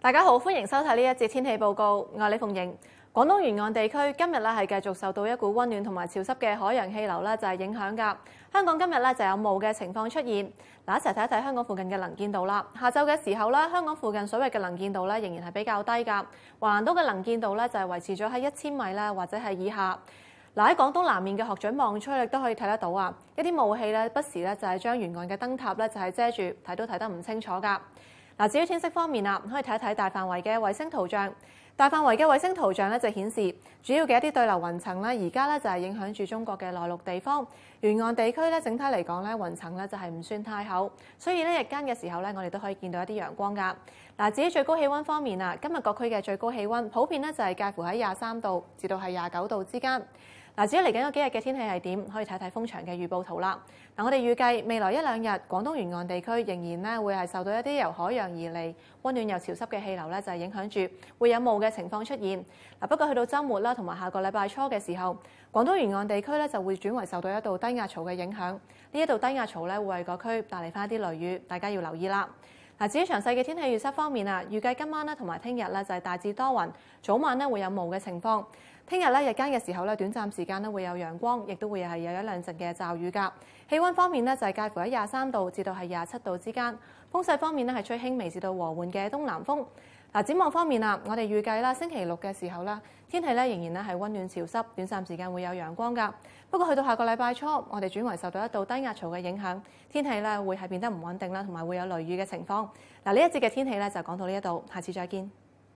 大家好，欢迎收睇呢一节天气报告。我系李凤莹，广东沿岸地区今日咧系继续受到一股温暖同埋潮湿嘅海洋气流咧就系影响噶。香港今日咧就有雾嘅情况出现。嗱一齐睇一睇香港附近嘅能见度啦。下昼嘅时候咧，香港附近水域嘅能见度咧仍然系比较低噶。华南岛嘅能见度咧就系维持咗喺一千米咧或者系以下。嗱喺广东南面嘅学嘴望出亦都可以睇得到啊。一啲雾气咧不时咧就系将沿岸嘅灯塔咧就系遮住，睇都睇得唔清楚噶。嗱，至於天色方面啦，可以睇一睇大範圍嘅衛星圖像。大範圍嘅衛星圖像咧就顯示，主要嘅一啲對流雲層咧，而家咧就係影響住中國嘅內陸地方。沿岸地區咧整體嚟講咧，雲層咧就係唔算太厚，所以咧日間嘅時候咧，我哋都可以見到一啲陽光㗎。嗱，至於最高氣温方面啊，今日各區嘅最高氣温普遍咧就係介乎喺廿三度至到係廿九度之間。嗱，至於嚟緊嗰幾日嘅天氣係點，可以睇睇風場嘅預報圖啦。嗱，我哋預計未來一兩日廣東沿岸地區仍然咧會係受到一啲由海洋而嚟温暖又潮濕嘅氣流咧，就係影響住會有霧嘅情況出現。嗱，不過去到週末啦，同埋下個禮拜初嘅時候，廣東沿岸地區咧就會轉為受到一度低壓槽嘅影響。呢一度低壓槽咧會為個區帶嚟翻一啲雷雨，大家要留意啦。嗱，至於詳細嘅天氣預測方面啊，預計今晚咧同埋聽日咧就係大致多雲，早晚咧會有霧嘅情況。聽日咧日間嘅時候咧，短暫時間咧會有陽光，亦都會係有一兩陣嘅驟雨㗎。氣温方面咧就係介乎喺廿三度至到係廿七度之間。風勢方面咧係吹輕微至到和緩嘅東南風。嗱展望方面啊，我哋預計啦，星期六嘅時候啦，天氣咧仍然咧係温暖潮濕，短暫時間會有陽光噶。不過去到下個禮拜初，我哋轉為受到一道低壓槽嘅影響，天氣咧會係變得唔穩定啦，同埋會有雷雨嘅情況。嗱呢一節嘅天氣咧就講到呢一度，下次再見。